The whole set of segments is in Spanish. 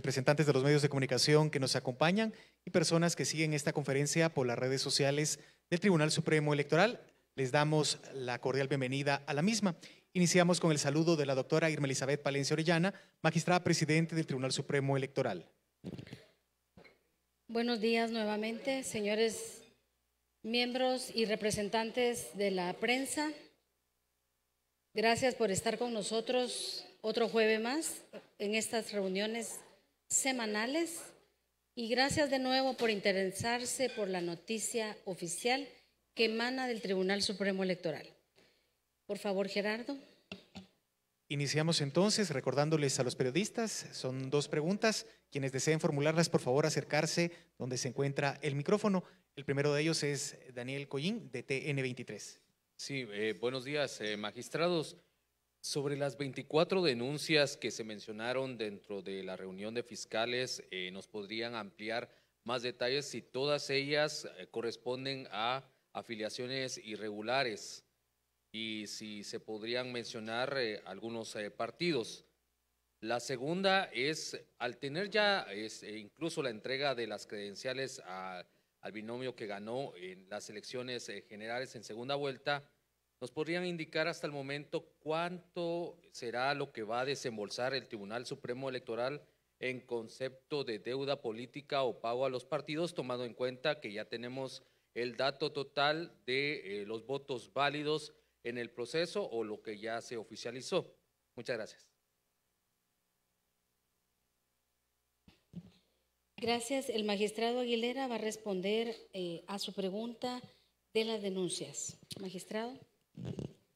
representantes de los medios de comunicación que nos acompañan y personas que siguen esta conferencia por las redes sociales del Tribunal Supremo Electoral. Les damos la cordial bienvenida a la misma. Iniciamos con el saludo de la doctora Irma Elizabeth Palencia Orellana, magistrada presidente del Tribunal Supremo Electoral. Buenos días nuevamente, señores miembros y representantes de la prensa. Gracias por estar con nosotros otro jueves más en estas reuniones semanales y gracias de nuevo por interesarse por la noticia oficial que emana del Tribunal Supremo Electoral. Por favor, Gerardo. Iniciamos entonces recordándoles a los periodistas, son dos preguntas, quienes deseen formularlas por favor acercarse donde se encuentra el micrófono. El primero de ellos es Daniel Collín de TN23. Sí, eh, buenos días, eh, magistrados. Sobre las 24 denuncias que se mencionaron dentro de la reunión de fiscales, eh, ¿nos podrían ampliar más detalles si todas ellas eh, corresponden a afiliaciones irregulares y si se podrían mencionar eh, algunos partidos? La segunda es, al tener ya incluso la entrega de las credenciales al binomio que ganó en las elecciones generales en segunda vuelta, ¿Nos podrían indicar hasta el momento cuánto será lo que va a desembolsar el Tribunal Supremo Electoral en concepto de deuda política o pago a los partidos, tomando en cuenta que ya tenemos el dato total de eh, los votos válidos en el proceso o lo que ya se oficializó? Muchas gracias. Gracias. El magistrado Aguilera va a responder eh, a su pregunta de las denuncias. Magistrado.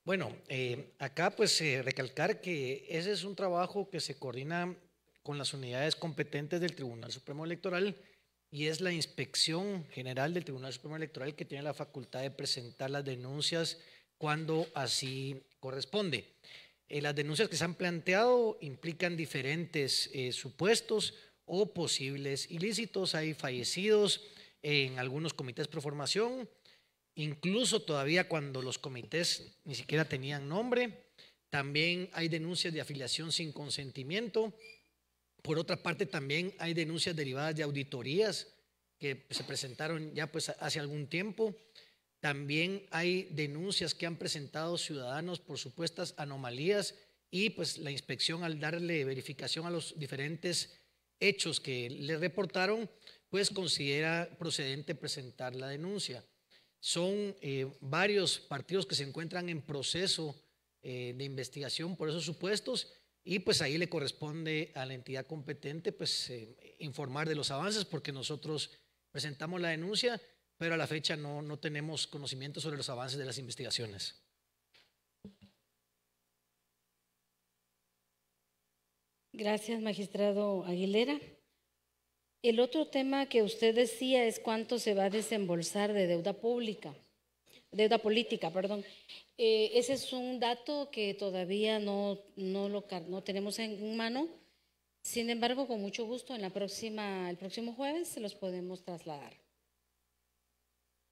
Bueno, eh, acá pues eh, recalcar que ese es un trabajo que se coordina con las unidades competentes del Tribunal Supremo Electoral y es la Inspección General del Tribunal Supremo Electoral que tiene la facultad de presentar las denuncias cuando así corresponde. Eh, las denuncias que se han planteado implican diferentes supuestos o posibles ilícitos. Hay fallecidos en algunos comités de proformación, Incluso todavía cuando los comités ni siquiera tenían nombre, también hay denuncias de afiliación sin consentimiento. Por otra parte, también hay denuncias derivadas de auditorías que se presentaron ya pues hace algún tiempo. También hay denuncias que han presentado ciudadanos por supuestas anomalías y pues la inspección al darle verificación a los diferentes hechos que le reportaron, pues considera procedente presentar la denuncia. Son eh, varios partidos que se encuentran en proceso eh, de investigación por esos supuestos y pues ahí le corresponde a la entidad competente pues eh, informar de los avances porque nosotros presentamos la denuncia, pero a la fecha no, no tenemos conocimiento sobre los avances de las investigaciones. Gracias, magistrado Aguilera. El otro tema que usted decía es cuánto se va a desembolsar de deuda pública, deuda política, perdón. Eh, ese es un dato que todavía no, lo, no tenemos en mano. Sin embargo, con mucho gusto, en la próxima, el próximo jueves se los podemos trasladar.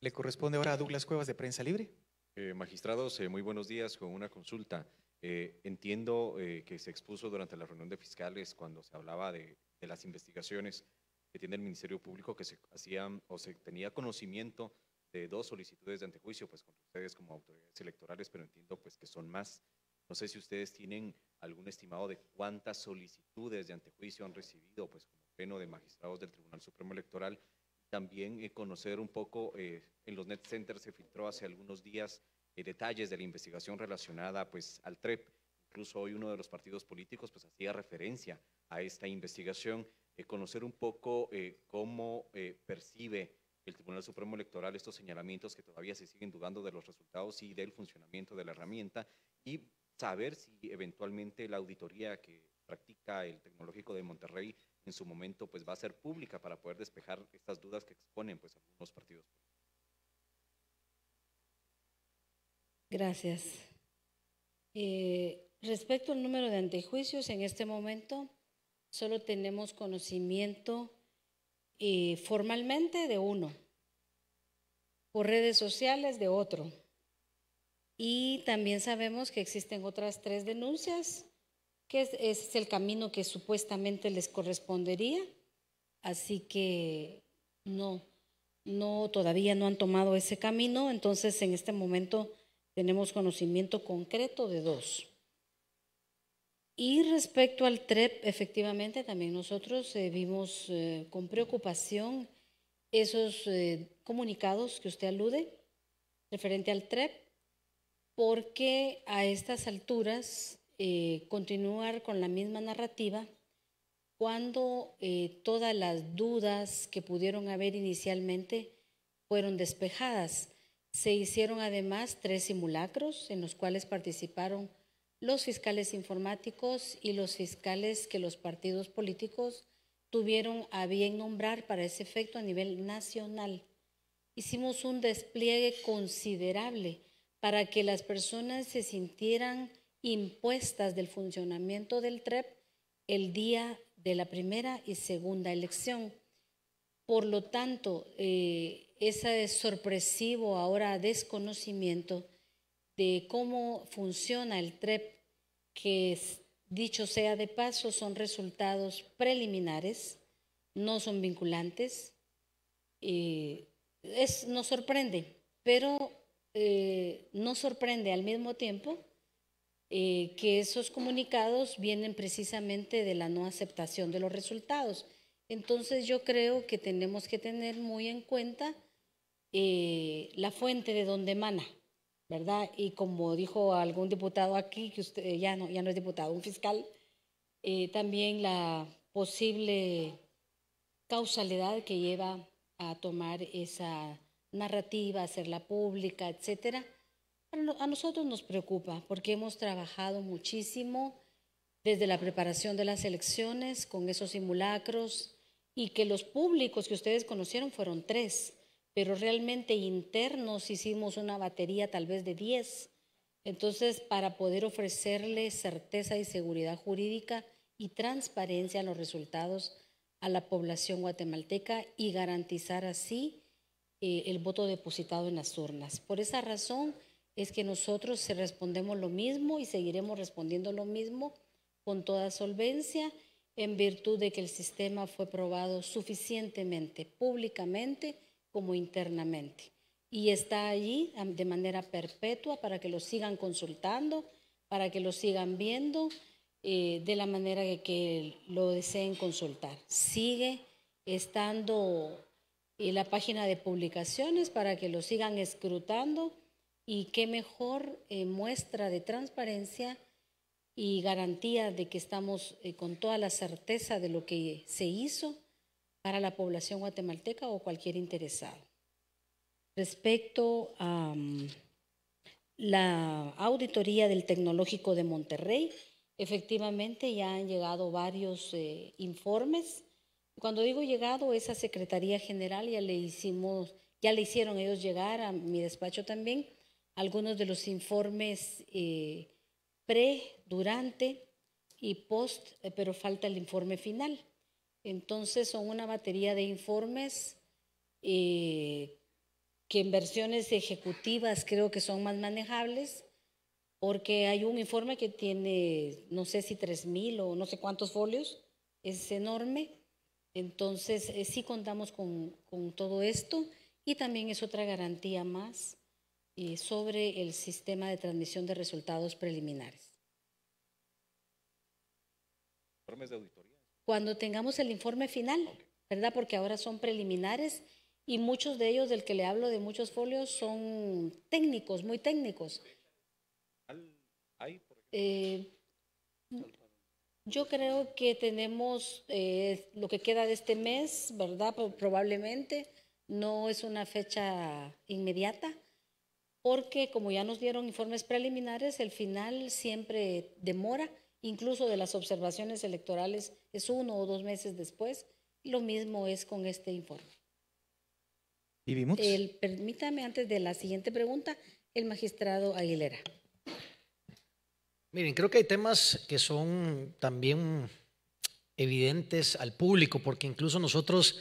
Le corresponde ahora a Douglas Cuevas de Prensa Libre. Eh, magistrados, eh, muy buenos días con una consulta. entiendo que se expuso durante la reunión de fiscales cuando se hablaba de las investigaciones que tiene el Ministerio Público que se hacían o se tenía conocimiento de dos solicitudes de antejuicio, pues con ustedes como autoridades electorales, pero entiendo pues que son más. No sé si ustedes tienen algún estimado de cuántas solicitudes de antejuicio han recibido, pues como pleno de magistrados del Tribunal Supremo Electoral. También eh, conocer un poco, eh, en los net centers se filtró hace algunos días eh, detalles de la investigación relacionada pues al TREP. Incluso hoy uno de los partidos políticos pues hacía referencia a esta investigación. Eh, conocer un poco eh, cómo eh, percibe el Tribunal Supremo Electoral estos señalamientos que todavía se siguen dudando de los resultados y del funcionamiento de la herramienta y saber si eventualmente la auditoría que practica el Tecnológico de Monterrey en su momento pues va a ser pública para poder despejar estas dudas que exponen pues algunos partidos. Gracias. respecto al número de antejuicios, en este momento solo tenemos conocimiento eh, formalmente de uno, por redes sociales de otro. Y también sabemos que existen otras tres denuncias, que es, es el camino que supuestamente les correspondería. Así que no, no, todavía no han tomado ese camino. Entonces, en este momento tenemos conocimiento concreto de dos. Y respecto al TREP, efectivamente, también nosotros eh, vimos eh, con preocupación esos eh, comunicados que usted alude referente al TREP, porque a estas alturas continuar con la misma narrativa cuando todas las dudas que pudieron haber inicialmente fueron despejadas. Se hicieron además tres simulacros en los cuales participaron los fiscales informáticos y los fiscales que los partidos políticos tuvieron a bien nombrar para ese efecto a nivel nacional. Hicimos un despliegue considerable para que las personas se sintieran impuestas del funcionamiento del TREP el día de la primera y segunda elección. Por lo tanto, eh, ese sorpresivo ahora desconocimiento cómo funciona el TREP, que dicho sea de paso, son resultados preliminares, no son vinculantes. Eh, nos sorprende, pero eh, nos sorprende al mismo tiempo eh, que esos comunicados vienen precisamente de la no aceptación de los resultados. Entonces yo creo que tenemos que tener muy en cuenta la fuente de donde emana. Y como dijo algún diputado aquí, que usted ya no, ya no es diputado, un fiscal, eh, también la posible causalidad que lleva a tomar esa narrativa, hacerla pública, etcétera. A nosotros nos preocupa porque hemos trabajado muchísimo desde la preparación de las elecciones con esos simulacros y que los públicos que ustedes conocieron fueron tres pero realmente internos hicimos una batería tal vez de 10. Entonces, para poder ofrecerle certeza y seguridad jurídica y transparencia a los resultados a la población guatemalteca y garantizar así eh, el voto depositado en las urnas. Por esa razón es que nosotros respondemos lo mismo y seguiremos respondiendo lo mismo con toda solvencia en virtud de que el sistema fue probado suficientemente, públicamente, como internamente. Y está allí de manera perpetua para que lo sigan consultando, para que lo sigan viendo eh, de la manera que, que lo deseen consultar. Sigue estando en eh, la página de publicaciones para que lo sigan escrutando y qué mejor eh, muestra de transparencia y garantía de que estamos con toda la certeza de lo que se hizo para la población guatemalteca o cualquier interesado. Respecto a mm, la auditoría del Tecnológico de Monterrey, efectivamente ya han llegado varios eh, informes. Cuando digo llegado, esa Secretaría General ya le hicimos, ya le hicieron ellos llegar a mi despacho también algunos de los informes eh, pre, durante y post, eh, pero falta el informe final. Entonces son una batería de informes eh, que en versiones ejecutivas creo que son más manejables, porque hay un informe que tiene, no sé si 3.000 o no sé cuántos folios, es enorme. Entonces eh, sí contamos con, todo esto y también es otra garantía más eh, sobre el sistema de transmisión de resultados preliminares. Informes de auditoría cuando tengamos el informe final, ¿verdad? Porque ahora son preliminares y muchos de ellos, del que le hablo de muchos folios, son técnicos, muy técnicos. Eh, yo creo que tenemos eh, lo que queda de este mes, ¿verdad? Probablemente no es una fecha inmediata, porque como ya nos dieron informes preliminares, el final siempre demora incluso de las observaciones electorales, es uno o dos meses después. Lo mismo es con este informe. El, permítame antes de la siguiente pregunta, el magistrado Aguilera. Miren, creo que hay temas que son también evidentes al público, porque incluso nosotros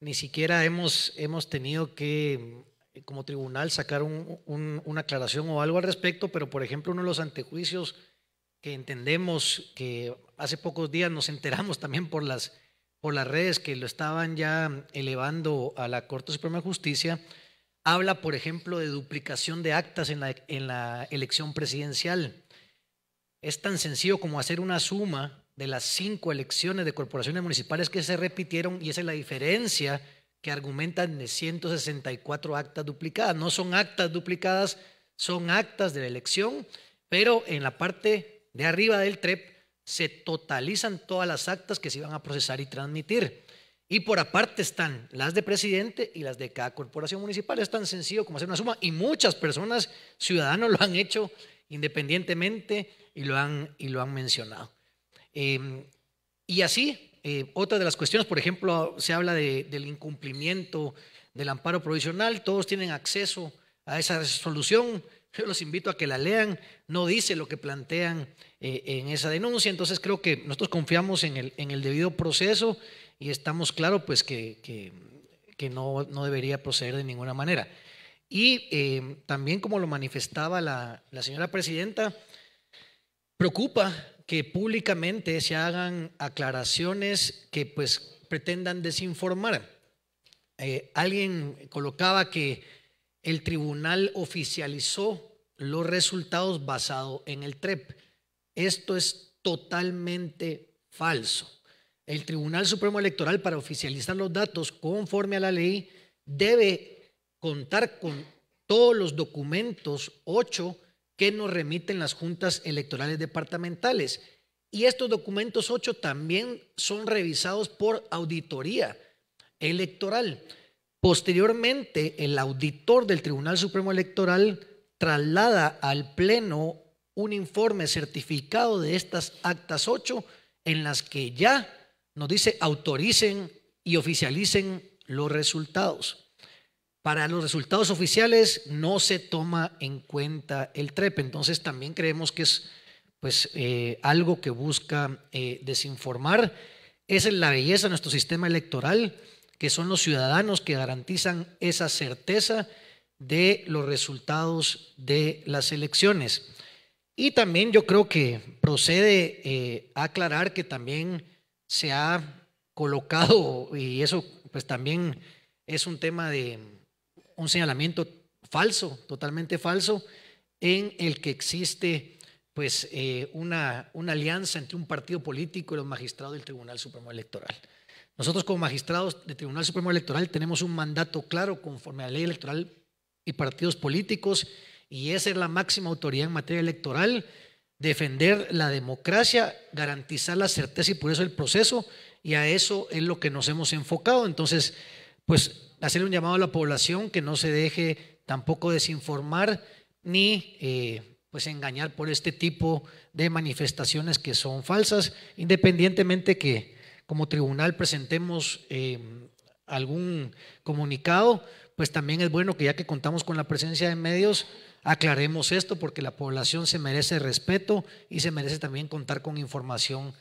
ni siquiera hemos, hemos tenido que, como tribunal, sacar una aclaración o algo al respecto, pero por ejemplo, uno de los antejuicios que entendemos que hace pocos días nos enteramos también por las, por las redes que lo estaban ya elevando a la Corte Suprema de Justicia, habla, por ejemplo, de duplicación de actas en la, en la elección presidencial. Es tan sencillo como hacer una suma de las cinco elecciones de corporaciones municipales que se repitieron y esa es la diferencia que argumentan de 164 actas duplicadas. No son actas duplicadas, son actas de la elección, pero en la parte de arriba del TREP se totalizan todas las actas que se iban a procesar y transmitir. Y por aparte están las de presidente y las de cada corporación municipal. Es tan sencillo como hacer una suma. Y muchas personas, ciudadanos, lo han hecho independientemente y lo han, y lo han mencionado. Em, y así, eh, otra de las cuestiones, por ejemplo, se habla del incumplimiento del amparo provisional. Todos tienen acceso a esa resolución. Yo los invito a que la lean, no dice lo que plantean eh, en esa denuncia, entonces creo que nosotros confiamos en el, en el debido proceso y estamos claros pues que, que, no, no, debería proceder de ninguna manera. Y eh, también como lo manifestaba la, señora presidenta, preocupa que públicamente se hagan aclaraciones que pues pretendan desinformar. Eh, alguien colocaba que el tribunal oficializó los resultados basado en el TREP. Esto es totalmente falso. El Tribunal Supremo Electoral, para oficializar los datos conforme a la ley, debe contar con todos los documentos, 8 que nos remiten las juntas electorales departamentales. Y estos documentos, ocho, también son revisados por auditoría electoral. Posteriormente, el auditor del Tribunal Supremo Electoral traslada al Pleno un informe certificado de estas actas 8 en las que ya nos dice autoricen y oficialicen los resultados. Para los resultados oficiales no se toma en cuenta el TREP, entonces también creemos que es pues, eh, algo que busca eh, desinformar. Esa es la belleza de nuestro sistema electoral que son los ciudadanos que garantizan esa certeza de los resultados de las elecciones. Y también yo creo que procede a eh, aclarar que también se ha colocado, y eso pues también es un tema de un señalamiento falso, totalmente falso, en el que existe pues eh, una, una alianza entre un partido político y los magistrados del Tribunal Supremo Electoral. Nosotros como magistrados del Tribunal Supremo Electoral tenemos un mandato claro conforme a la ley electoral y partidos políticos y esa es la máxima autoridad en materia electoral, defender la democracia, garantizar la certeza y por eso el proceso y a eso es lo que nos hemos enfocado. Entonces, pues hacer un llamado a la población que no se deje tampoco desinformar ni eh, pues engañar por este tipo de manifestaciones que son falsas, independientemente que como tribunal presentemos em, algún comunicado, pues también es bueno que ya que contamos con la presencia de medios, aclaremos esto porque la población se merece respeto y se merece también contar con información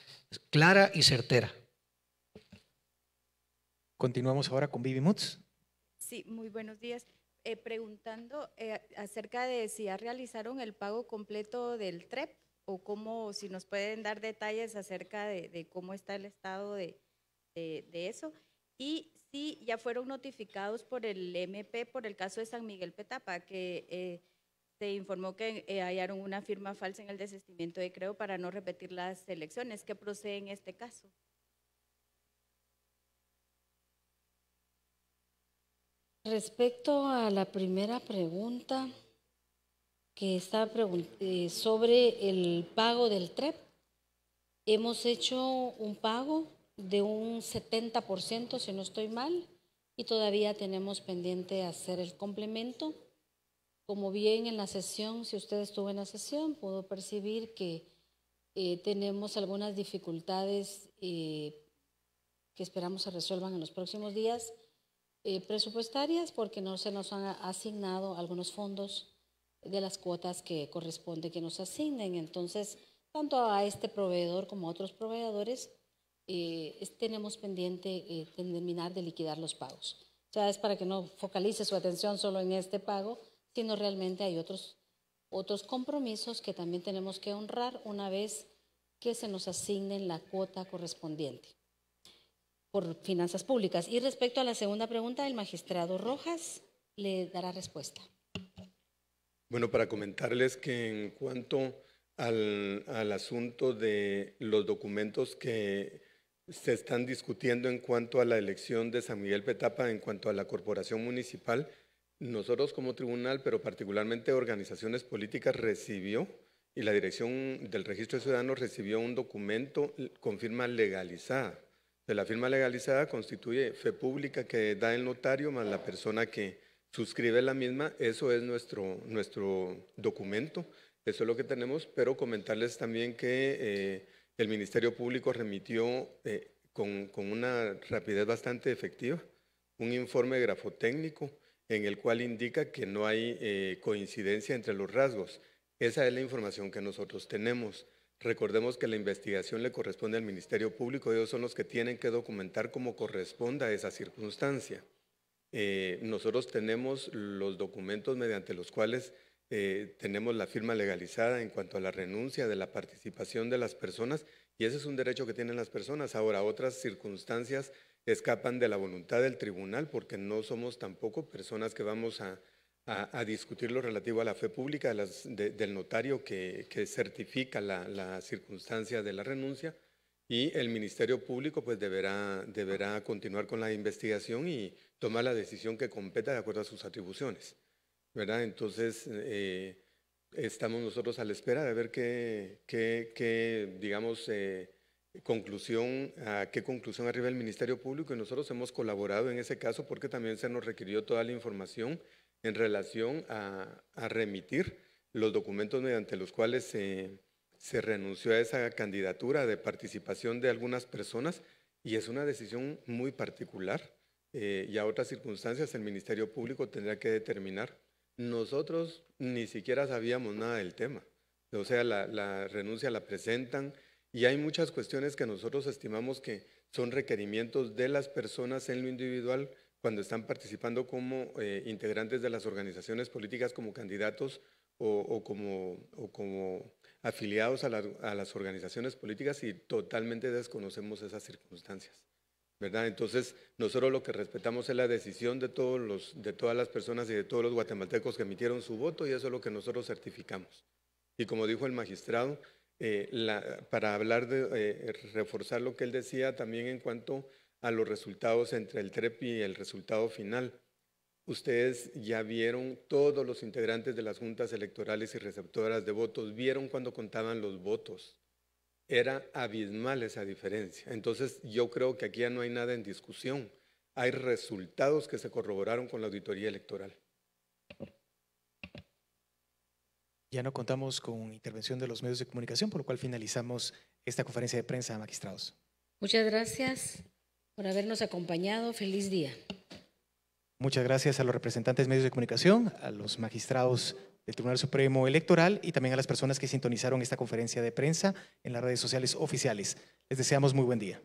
clara y certera. Continuamos ahora con Vivi Mutz. Sí, muy buenos días. Eh, preguntando eh, acerca de si ya realizaron el pago completo del TREP o cómo, si nos pueden dar detalles acerca de, cómo está el estado de, eso. Y si ya fueron notificados por el MP por el caso de San Miguel Petapa, que eh, se informó que eh, hallaron una firma falsa en el desistimiento de creo para no repetir las elecciones. ¿Qué procede en este caso? Respecto a la primera pregunta, que eh, sobre el pago del TREP. Hemos hecho un pago de un 70%, si no estoy mal, y todavía tenemos pendiente hacer el complemento. Como bien en la sesión, si usted estuvo en la sesión, pudo percibir que eh, tenemos algunas dificultades eh, que esperamos se resuelvan en los próximos días presupuestarias porque no se nos han asignado algunos fondos de las cuotas que corresponde que nos asignen. Entonces, tanto a este proveedor como a otros proveedores, eh, tenemos pendiente eh, terminar de liquidar los pagos. O sea, es para que no focalice su atención solo en este pago, sino realmente hay otros, otros compromisos que también tenemos que honrar una vez que se nos asignen la cuota correspondiente por finanzas públicas. Y respecto a la segunda pregunta, el magistrado Rojas le dará respuesta. Bueno, para comentarles que en cuanto al, asunto de los documentos que se están discutiendo en cuanto a la elección de San Miguel Petapa, en cuanto a la corporación municipal, nosotros como tribunal, pero particularmente organizaciones políticas, recibió y la dirección del registro de ciudadanos recibió un documento con firma legalizada. De la firma legalizada constituye fe pública que da el notario más la persona que, suscribe la misma, eso es nuestro, nuestro documento, eso es lo que tenemos, pero comentarles también que eh, el Ministerio Público remitió eh, con, una rapidez bastante efectiva un informe grafotécnico en el cual indica que no hay eh, coincidencia entre los rasgos. Esa es la información que nosotros tenemos. Recordemos que la investigación le corresponde al Ministerio Público, ellos son los que tienen que documentar cómo corresponda a esa circunstancia. Eh, nosotros tenemos los documentos mediante los cuales eh, tenemos la firma legalizada en cuanto a la renuncia de la participación de las personas y ese es un derecho que tienen las personas. Ahora, otras circunstancias escapan de la voluntad del tribunal porque no somos tampoco personas que vamos a, discutir lo relativo a la fe pública del notario que, certifica la circunstancia de la renuncia y el Ministerio Público pues deberá, deberá continuar con la investigación y tomar la decisión que competa de acuerdo a sus atribuciones. ¿verdad? Entonces, eh, estamos nosotros a la espera de ver qué, qué, qué digamos, eh, conclusión, a qué conclusión arriba el Ministerio Público y nosotros hemos colaborado en ese caso porque también se nos requirió toda la información en relación a, remitir los documentos mediante los cuales se se renunció a esa candidatura de participación de algunas personas y es una decisión muy particular. Eh, y a otras circunstancias el Ministerio Público tendrá que determinar. Nosotros ni siquiera sabíamos nada del tema. O sea, la, renuncia la presentan y hay muchas cuestiones que nosotros estimamos que son requerimientos de las personas en lo individual cuando están participando como eh, integrantes de las organizaciones políticas, como candidatos o como afiliados a, las organizaciones políticas y totalmente desconocemos esas circunstancias. ¿verdad? Entonces, nosotros lo que respetamos es la decisión de, todos los, de todas las personas y de todos los guatemaltecos que emitieron su voto y eso es lo que nosotros certificamos. Y como dijo el magistrado, eh, la, para hablar de eh, reforzar lo que él decía también en cuanto a los resultados entre el TREP y el resultado final, Ustedes ya vieron, todos los integrantes de las juntas electorales y receptoras de votos vieron cuando contaban los votos. Era abismal esa diferencia. Entonces yo creo que aquí ya no hay nada en discusión. Hay resultados que se corroboraron con la auditoría electoral. Ya no contamos con intervención de los medios de comunicación, por lo cual finalizamos esta conferencia de prensa, magistrados. Muchas gracias por habernos acompañado. Feliz día. Muchas gracias a los representantes de medios de comunicación, a los magistrados del Tribunal Supremo Electoral y también a las personas que sintonizaron esta conferencia de prensa en las redes sociales oficiales. Les deseamos muy buen día.